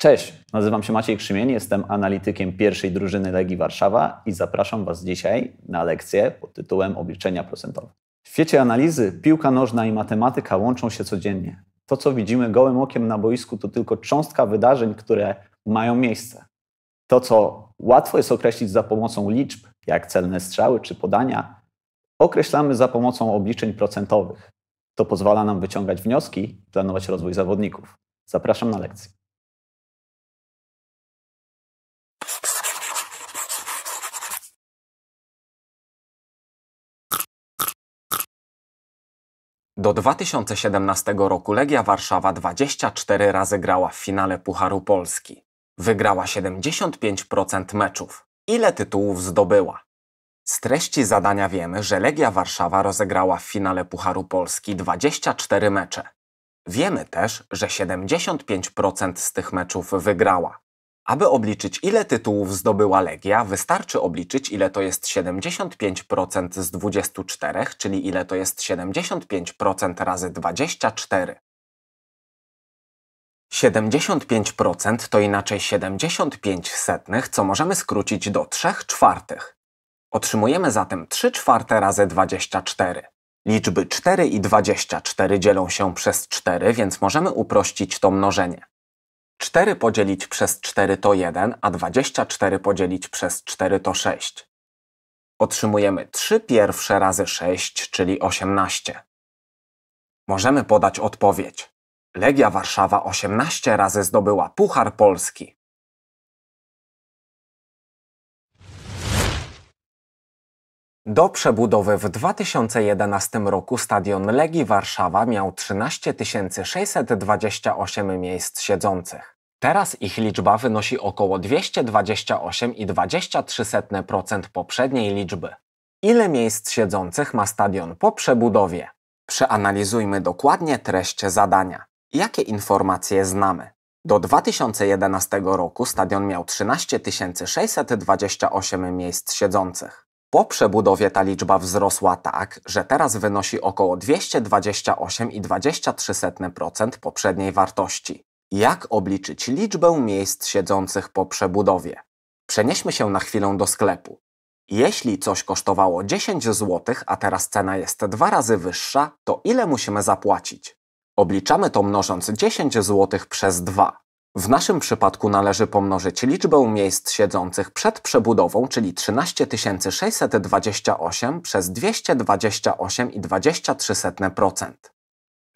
Cześć, nazywam się Maciej Krzymień, jestem analitykiem pierwszej drużyny Legii Warszawa i zapraszam Was dzisiaj na lekcję pod tytułem Obliczenia procentowe. W świecie analizy piłka nożna i matematyka łączą się codziennie. To, co widzimy gołym okiem na boisku, to tylko cząstka wydarzeń, które mają miejsce. To, co łatwo jest określić za pomocą liczb, jak celne strzały czy podania, określamy za pomocą obliczeń procentowych. To pozwala nam wyciągać wnioski, planować rozwój zawodników. Zapraszam na lekcję. Do 2017 roku Legia Warszawa 24 razy grała w finale Pucharu Polski. Wygrała 75% meczów. Ile tytułów zdobyła? Z treści zadania wiemy, że Legia Warszawa rozegrała w finale Pucharu Polski 24 mecze. Wiemy też, że 75% z tych meczów wygrała. Aby obliczyć, ile tytułów zdobyła Legia, wystarczy obliczyć, ile to jest 75% z 24, czyli ile to jest 75% razy 24. 75% to inaczej 75 setnych, co możemy skrócić do 3 czwartych. Otrzymujemy zatem 3 czwarte razy 24. Liczby 4 i 24 dzielą się przez 4, więc możemy uprościć to mnożenie. 4 podzielić przez 4 to 1, a 24 podzielić przez 4 to 6. Otrzymujemy 3 pierwsze razy 6, czyli 18. Możemy podać odpowiedź. Legia Warszawa 18 razy zdobyła Puchar Polski. Do przebudowy w 2011 roku stadion Legii Warszawa miał 13 628 miejsc siedzących. Teraz ich liczba wynosi około 228,23% poprzedniej liczby. Ile miejsc siedzących ma stadion po przebudowie? Przeanalizujmy dokładnie treść zadania. Jakie informacje znamy? Do 2011 roku stadion miał 13 628 miejsc siedzących. Po przebudowie ta liczba wzrosła tak, że teraz wynosi około 228,23% poprzedniej wartości. Jak obliczyć liczbę miejsc siedzących po przebudowie? Przenieśmy się na chwilę do sklepu. Jeśli coś kosztowało 10 zł, a teraz cena jest dwa razy wyższa, to ile musimy zapłacić? Obliczamy to mnożąc 10 zł przez 2. W naszym przypadku należy pomnożyć liczbę miejsc siedzących przed przebudową, czyli 13 628 przez 228,23%.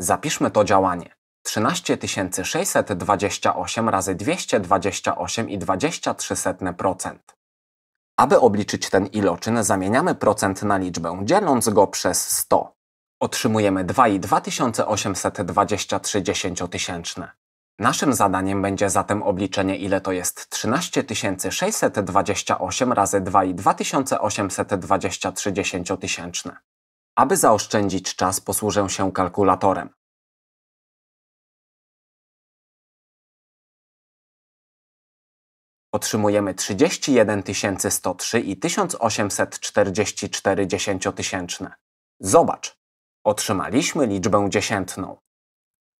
Zapiszmy to działanie. 13 628 razy 228,23%. Aby obliczyć ten iloczyn, zamieniamy procent na liczbę, dzieląc go przez 100. Otrzymujemy 2,2823 dziesięciotysięczne. Naszym zadaniem będzie zatem obliczenie, ile to jest 13 628 razy 2 i 2823 dziesięciotysięczne. Aby zaoszczędzić czas, posłużę się kalkulatorem. Otrzymujemy 31 103 i 1844 dziesięciotysięczne. Zobacz! Otrzymaliśmy liczbę dziesiętną.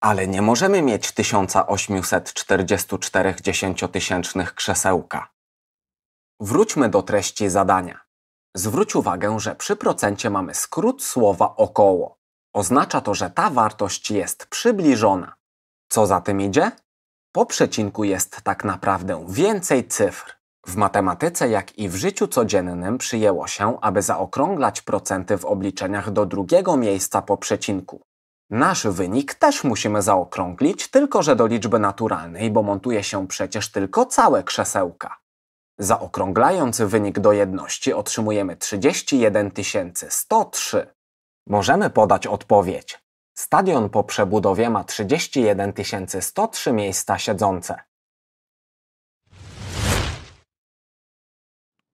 Ale nie możemy mieć 1844 dziesięciotysięcznych krzesełka. Wróćmy do treści zadania. Zwróć uwagę, że przy procencie mamy skrót słowa około. Oznacza to, że ta wartość jest przybliżona. Co za tym idzie? Po przecinku jest tak naprawdę więcej cyfr. W matematyce, jak i w życiu codziennym przyjęło się, aby zaokrąglać procenty w obliczeniach do drugiego miejsca po przecinku. Nasz wynik też musimy zaokrąglić, tylko że do liczby naturalnej, bo montuje się przecież tylko całe krzesełka. Zaokrąglając wynik do jedności otrzymujemy 31 103. Możemy podać odpowiedź. Stadion po przebudowie ma 31 103 miejsca siedzące.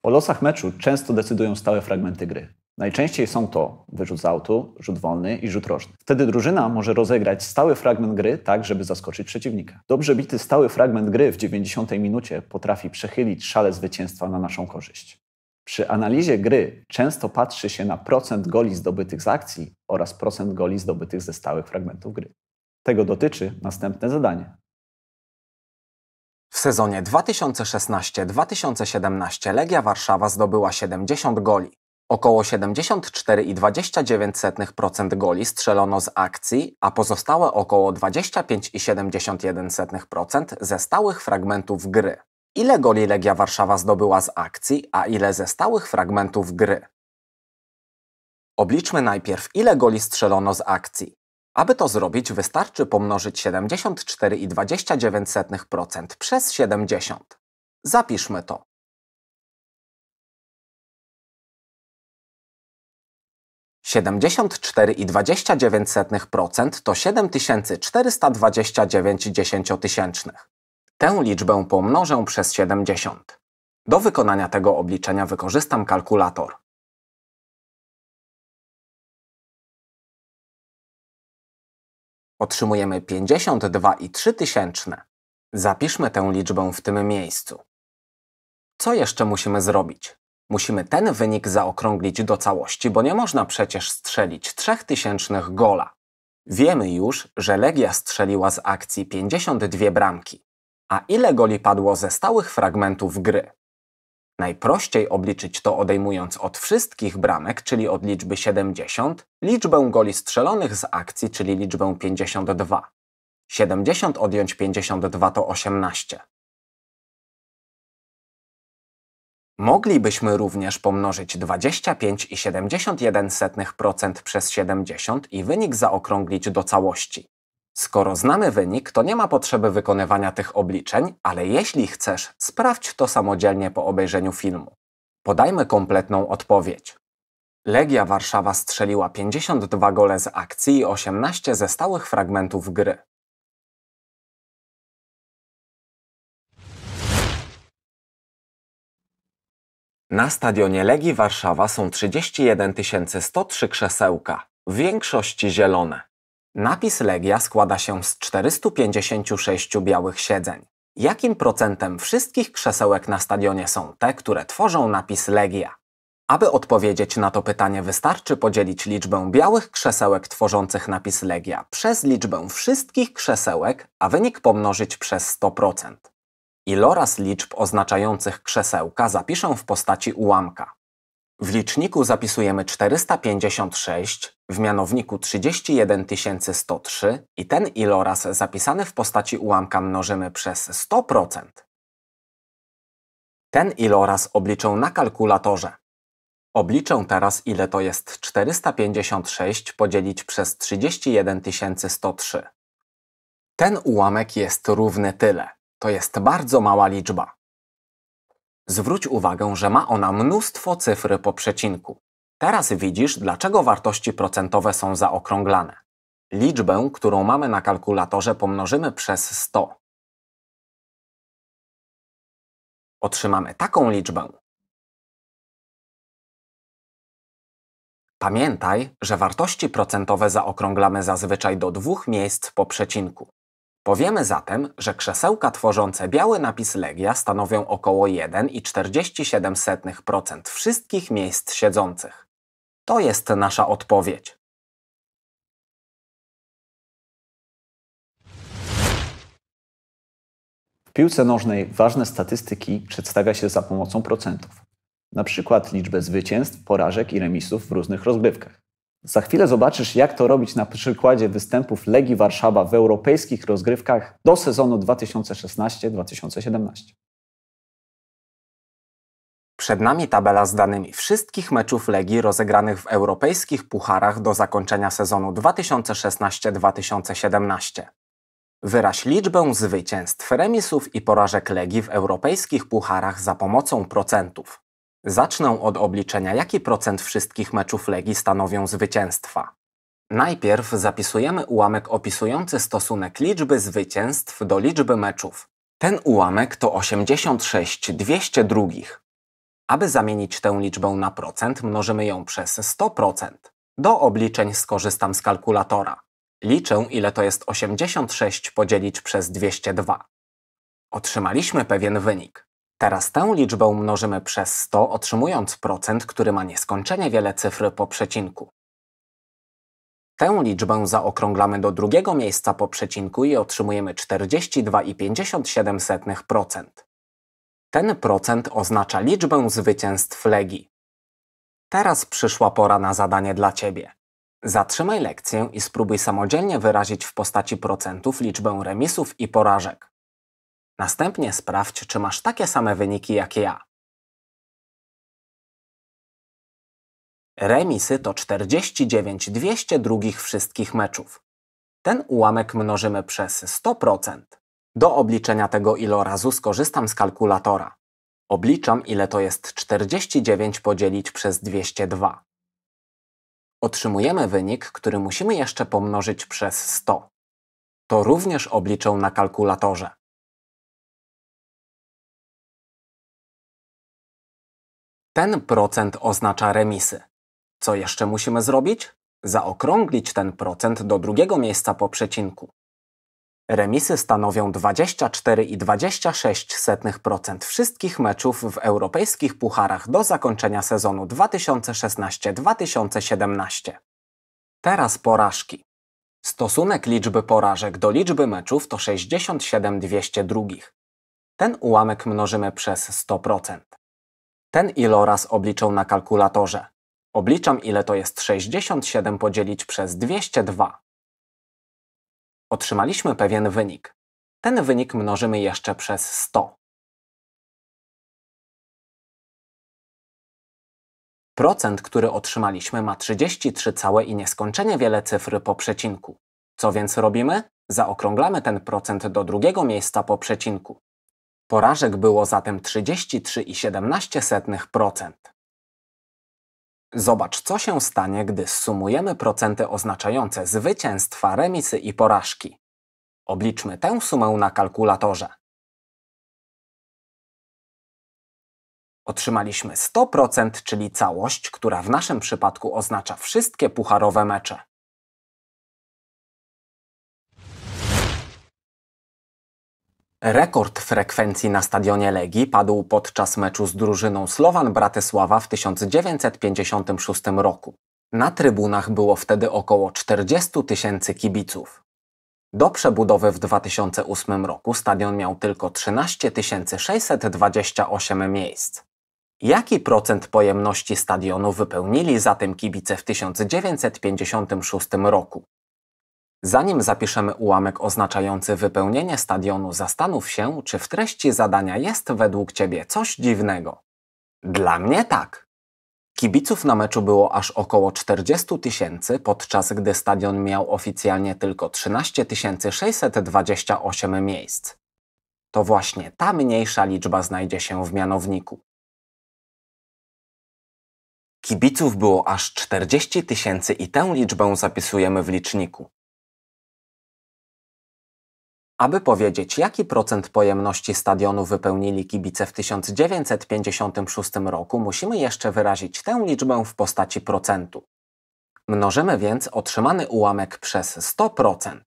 O losach meczu często decydują stałe fragmenty gry. Najczęściej są to wyrzut z autu, rzut wolny i rzut roczny. Wtedy drużyna może rozegrać stały fragment gry tak, żeby zaskoczyć przeciwnika. Dobrze bity stały fragment gry w 90 minucie potrafi przechylić szale zwycięstwa na naszą korzyść. Przy analizie gry często patrzy się na procent goli zdobytych z akcji oraz procent goli zdobytych ze stałych fragmentów gry. Tego dotyczy następne zadanie. W sezonie 2016-2017 Legia Warszawa zdobyła 70 goli. Około 74,29% goli strzelono z akcji, a pozostałe około 25,71% ze stałych fragmentów gry. Ile goli Legia Warszawa zdobyła z akcji, a ile ze stałych fragmentów gry? Obliczmy najpierw, ile goli strzelono z akcji. Aby to zrobić, wystarczy pomnożyć 74,29% przez 70. Zapiszmy to. 74,29% to 7429 dziesięciotysięcznych. Tę liczbę pomnożę przez 70. Do wykonania tego obliczenia wykorzystam kalkulator. Otrzymujemy 52,3 tysięczne. Zapiszmy tę liczbę w tym miejscu. Co jeszcze musimy zrobić? Musimy ten wynik zaokrąglić do całości, bo nie można przecież strzelić trzech tysięcznych gola. Wiemy już, że Legia strzeliła z akcji 52 bramki. A ile goli padło ze stałych fragmentów gry? Najprościej obliczyć to odejmując od wszystkich bramek, czyli od liczby 70, liczbę goli strzelonych z akcji, czyli liczbę 52. 70 odjąć 52 to 18. Moglibyśmy również pomnożyć 25,71% przez 70 i wynik zaokrąglić do całości. Skoro znamy wynik, to nie ma potrzeby wykonywania tych obliczeń, ale jeśli chcesz, sprawdź to samodzielnie po obejrzeniu filmu. Podajmy kompletną odpowiedź. Legia Warszawa strzeliła 52 gole z akcji i 18 ze stałych fragmentów gry. Na stadionie Legii Warszawa są 31 103 krzesełka, w większości zielone. Napis Legia składa się z 456 białych siedzeń. Jakim procentem wszystkich krzesełek na stadionie są te, które tworzą napis Legia? Aby odpowiedzieć na to pytanie, wystarczy podzielić liczbę białych krzesełek tworzących napis Legia przez liczbę wszystkich krzesełek, a wynik pomnożyć przez 100% iloraz liczb oznaczających krzesełka zapiszę w postaci ułamka. W liczniku zapisujemy 456, w mianowniku 31103 i ten iloraz zapisany w postaci ułamka mnożymy przez 100%. Ten iloraz obliczę na kalkulatorze. Obliczę teraz ile to jest 456 podzielić przez 31103. Ten ułamek jest równy tyle to jest bardzo mała liczba. Zwróć uwagę, że ma ona mnóstwo cyfr po przecinku. Teraz widzisz, dlaczego wartości procentowe są zaokrąglane. Liczbę, którą mamy na kalkulatorze, pomnożymy przez 100. Otrzymamy taką liczbę. Pamiętaj, że wartości procentowe zaokrąglamy zazwyczaj do dwóch miejsc po przecinku. Powiemy zatem, że krzesełka tworzące biały napis Legia stanowią około 1,47% wszystkich miejsc siedzących. To jest nasza odpowiedź. W piłce nożnej ważne statystyki przedstawia się za pomocą procentów, na przykład liczbę zwycięstw, porażek i remisów w różnych rozgrywkach. Za chwilę zobaczysz, jak to robić na przykładzie występów Legii Warszawa w europejskich rozgrywkach do sezonu 2016-2017. Przed nami tabela z danymi wszystkich meczów Legii rozegranych w europejskich pucharach do zakończenia sezonu 2016-2017. Wyraź liczbę zwycięstw, remisów i porażek Legii w europejskich pucharach za pomocą procentów. Zacznę od obliczenia, jaki procent wszystkich meczów Legii stanowią zwycięstwa. Najpierw zapisujemy ułamek opisujący stosunek liczby zwycięstw do liczby meczów. Ten ułamek to 86 200 Aby zamienić tę liczbę na procent, mnożymy ją przez 100%. Do obliczeń skorzystam z kalkulatora. Liczę, ile to jest 86 podzielić przez 202. Otrzymaliśmy pewien wynik. Teraz tę liczbę mnożymy przez 100, otrzymując procent, który ma nieskończenie wiele cyfr po przecinku. Tę liczbę zaokrąglamy do drugiego miejsca po przecinku i otrzymujemy 42,57%. Ten procent oznacza liczbę zwycięstw Legii. Teraz przyszła pora na zadanie dla Ciebie. Zatrzymaj lekcję i spróbuj samodzielnie wyrazić w postaci procentów liczbę remisów i porażek. Następnie sprawdź, czy masz takie same wyniki jak ja. Remisy to 49 200 drugich wszystkich meczów. Ten ułamek mnożymy przez 100%. Do obliczenia tego ilorazu skorzystam z kalkulatora. Obliczam, ile to jest 49 podzielić przez 202. Otrzymujemy wynik, który musimy jeszcze pomnożyć przez 100. To również obliczę na kalkulatorze. Ten procent oznacza remisy. Co jeszcze musimy zrobić? Zaokrąglić ten procent do drugiego miejsca po przecinku. Remisy stanowią 24,26% wszystkich meczów w europejskich pucharach do zakończenia sezonu 2016-2017. Teraz porażki. Stosunek liczby porażek do liczby meczów to 67,202. Ten ułamek mnożymy przez 100%. Ten iloraz obliczę na kalkulatorze. Obliczam ile to jest 67 podzielić przez 202. Otrzymaliśmy pewien wynik. Ten wynik mnożymy jeszcze przez 100. Procent, który otrzymaliśmy ma 33 całe i nieskończenie wiele cyfr po przecinku. Co więc robimy? Zaokrąglamy ten procent do drugiego miejsca po przecinku. Porażek było zatem 33,17%. Zobacz, co się stanie, gdy sumujemy procenty oznaczające zwycięstwa, remisy i porażki. Obliczmy tę sumę na kalkulatorze. Otrzymaliśmy 100%, czyli całość, która w naszym przypadku oznacza wszystkie pucharowe mecze. Rekord frekwencji na stadionie Legii padł podczas meczu z drużyną Slovan Bratysława w 1956 roku. Na trybunach było wtedy około 40 tysięcy kibiców. Do przebudowy w 2008 roku stadion miał tylko 13 628 miejsc. Jaki procent pojemności stadionu wypełnili zatem kibice w 1956 roku? Zanim zapiszemy ułamek oznaczający wypełnienie stadionu, zastanów się, czy w treści zadania jest według Ciebie coś dziwnego. Dla mnie tak. Kibiców na meczu było aż około 40 tysięcy, podczas gdy stadion miał oficjalnie tylko 13 628 miejsc. To właśnie ta mniejsza liczba znajdzie się w mianowniku. Kibiców było aż 40 tysięcy i tę liczbę zapisujemy w liczniku. Aby powiedzieć, jaki procent pojemności stadionu wypełnili kibice w 1956 roku, musimy jeszcze wyrazić tę liczbę w postaci procentu. Mnożymy więc otrzymany ułamek przez 100%.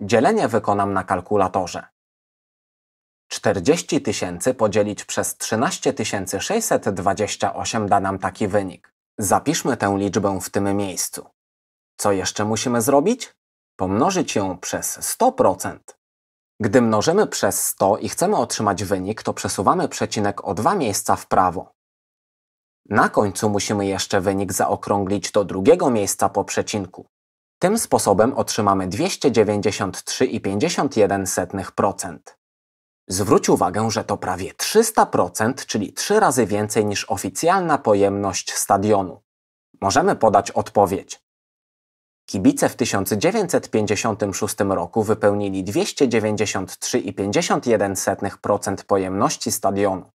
Dzielenie wykonam na kalkulatorze. 40 tysięcy podzielić przez 13 628 da nam taki wynik. Zapiszmy tę liczbę w tym miejscu. Co jeszcze musimy zrobić? Pomnożyć ją przez 100%. Gdy mnożymy przez 100 i chcemy otrzymać wynik, to przesuwamy przecinek o dwa miejsca w prawo. Na końcu musimy jeszcze wynik zaokrąglić do drugiego miejsca po przecinku. Tym sposobem otrzymamy 293,51%. Zwróć uwagę, że to prawie 300%, czyli 3 razy więcej niż oficjalna pojemność stadionu. Możemy podać odpowiedź Kibice w 1956 roku wypełnili 293,51% pojemności stadionu.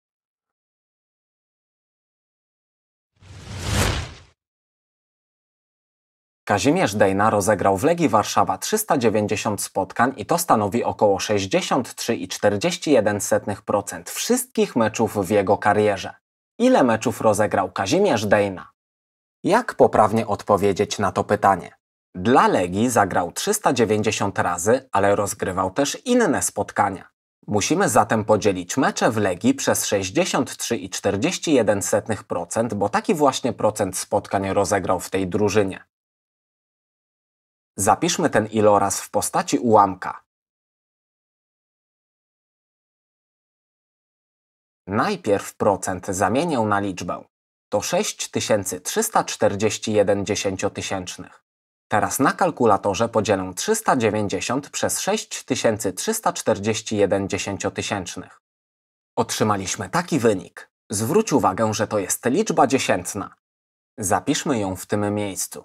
Kazimierz Dejna rozegrał w Legii Warszawa 390 spotkań i to stanowi około 63,41% wszystkich meczów w jego karierze. Ile meczów rozegrał Kazimierz Dejna? Jak poprawnie odpowiedzieć na to pytanie? Dla Legii zagrał 390 razy, ale rozgrywał też inne spotkania. Musimy zatem podzielić mecze w Legii przez 63,41%, bo taki właśnie procent spotkań rozegrał w tej drużynie. Zapiszmy ten iloraz w postaci ułamka. Najpierw procent zamienię na liczbę. To 6341 dziesięciotysięcznych. Teraz na kalkulatorze podzielę 390 przez 6341 dziesięciotysięcznych. Otrzymaliśmy taki wynik. Zwróć uwagę, że to jest liczba dziesiętna. Zapiszmy ją w tym miejscu.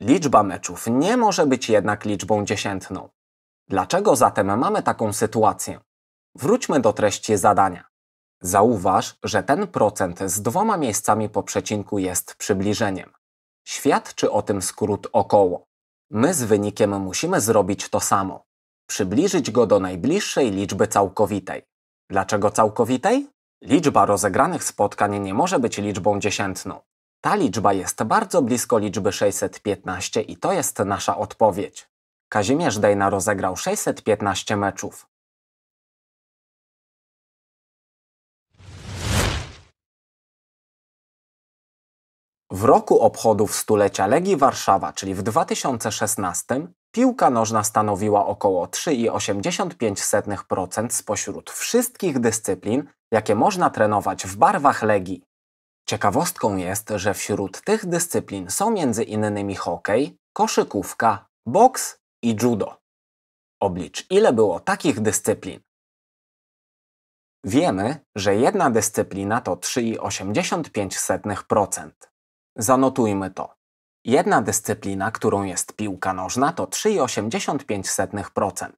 Liczba meczów nie może być jednak liczbą dziesiętną. Dlaczego zatem mamy taką sytuację? Wróćmy do treści zadania. Zauważ, że ten procent z dwoma miejscami po przecinku jest przybliżeniem. Świadczy o tym skrót około. My z wynikiem musimy zrobić to samo. Przybliżyć go do najbliższej liczby całkowitej. Dlaczego całkowitej? Liczba rozegranych spotkań nie może być liczbą dziesiętną. Ta liczba jest bardzo blisko liczby 615 i to jest nasza odpowiedź. Kazimierz Dejna rozegrał 615 meczów. W roku obchodów stulecia Legii Warszawa, czyli w 2016, piłka nożna stanowiła około 3,85% spośród wszystkich dyscyplin, jakie można trenować w barwach Legii. Ciekawostką jest, że wśród tych dyscyplin są m.in. hokej, koszykówka, boks i judo. Oblicz, ile było takich dyscyplin. Wiemy, że jedna dyscyplina to 3,85%. Zanotujmy to. Jedna dyscyplina, którą jest piłka nożna, to 3,85%.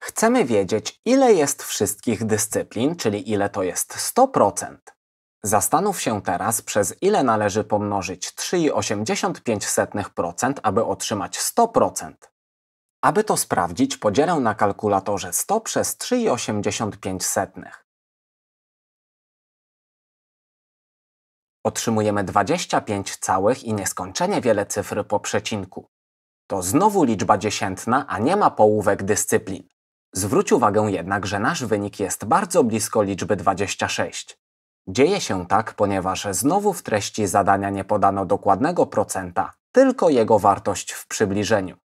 Chcemy wiedzieć, ile jest wszystkich dyscyplin, czyli ile to jest 100%. Zastanów się teraz, przez ile należy pomnożyć 3,85%, aby otrzymać 100%. Aby to sprawdzić, podzielę na kalkulatorze 100 przez 3,85. otrzymujemy 25 całych i nieskończenie wiele cyfr po przecinku. To znowu liczba dziesiętna, a nie ma połówek dyscyplin. Zwróć uwagę jednak, że nasz wynik jest bardzo blisko liczby 26. Dzieje się tak, ponieważ znowu w treści zadania nie podano dokładnego procenta, tylko jego wartość w przybliżeniu.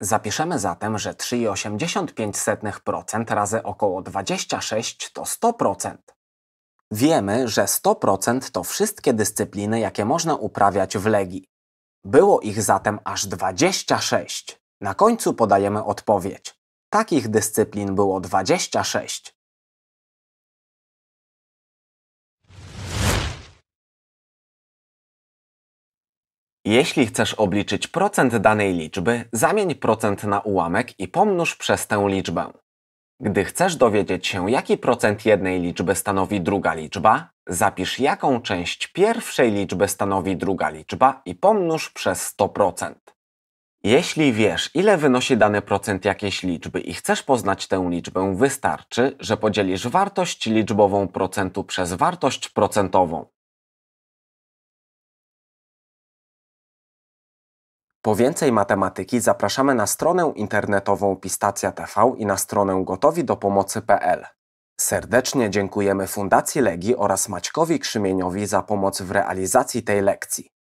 Zapiszemy zatem, że 3,85% razy około 26 to 100%. Wiemy, że 100% to wszystkie dyscypliny, jakie można uprawiać w Legii. Było ich zatem aż 26. Na końcu podajemy odpowiedź. Takich dyscyplin było 26. Jeśli chcesz obliczyć procent danej liczby, zamień procent na ułamek i pomnóż przez tę liczbę. Gdy chcesz dowiedzieć się, jaki procent jednej liczby stanowi druga liczba, zapisz jaką część pierwszej liczby stanowi druga liczba i pomnóż przez 100%. Jeśli wiesz, ile wynosi dany procent jakiejś liczby i chcesz poznać tę liczbę, wystarczy, że podzielisz wartość liczbową procentu przez wartość procentową. Po więcej matematyki zapraszamy na stronę internetową Pistacja TV i na stronę gotowi do pomocy.pl. Serdecznie dziękujemy Fundacji Legi oraz Maćkowi Krzymieniowi za pomoc w realizacji tej lekcji.